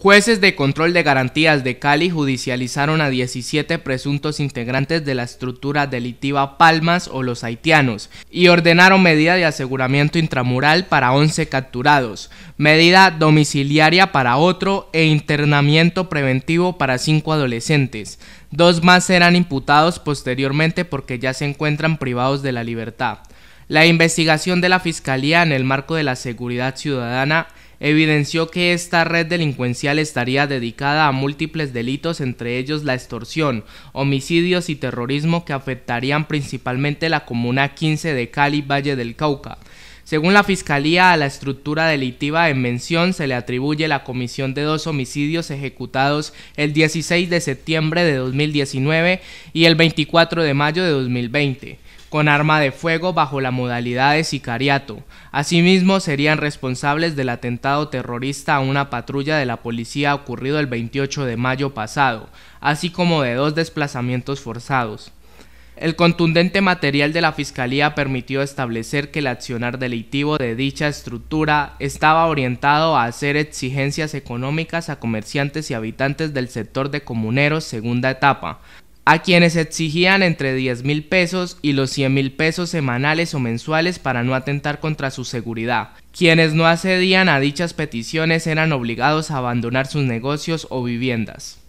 Jueces de control de garantías de Cali judicializaron a 17 presuntos integrantes de la estructura delictiva Palmas o los haitianos y ordenaron medida de aseguramiento intramural para 11 capturados, medida domiciliaria para otro e internamiento preventivo para 5 adolescentes. Dos más serán imputados posteriormente porque ya se encuentran privados de la libertad. La investigación de la Fiscalía en el marco de la seguridad ciudadana evidenció que esta red delincuencial estaría dedicada a múltiples delitos, entre ellos la extorsión, homicidios y terrorismo que afectarían principalmente la comuna 15 de Cali, Valle del Cauca. Según la Fiscalía, a la estructura delictiva en mención se le atribuye la comisión de dos homicidios ejecutados el 16 de septiembre de 2019 y el 24 de mayo de 2020 con arma de fuego bajo la modalidad de sicariato. Asimismo, serían responsables del atentado terrorista a una patrulla de la policía ocurrido el 28 de mayo pasado, así como de dos desplazamientos forzados. El contundente material de la Fiscalía permitió establecer que el accionar delictivo de dicha estructura estaba orientado a hacer exigencias económicas a comerciantes y habitantes del sector de comuneros segunda etapa, a quienes exigían entre 10 mil pesos y los 100 mil pesos semanales o mensuales para no atentar contra su seguridad. Quienes no accedían a dichas peticiones eran obligados a abandonar sus negocios o viviendas.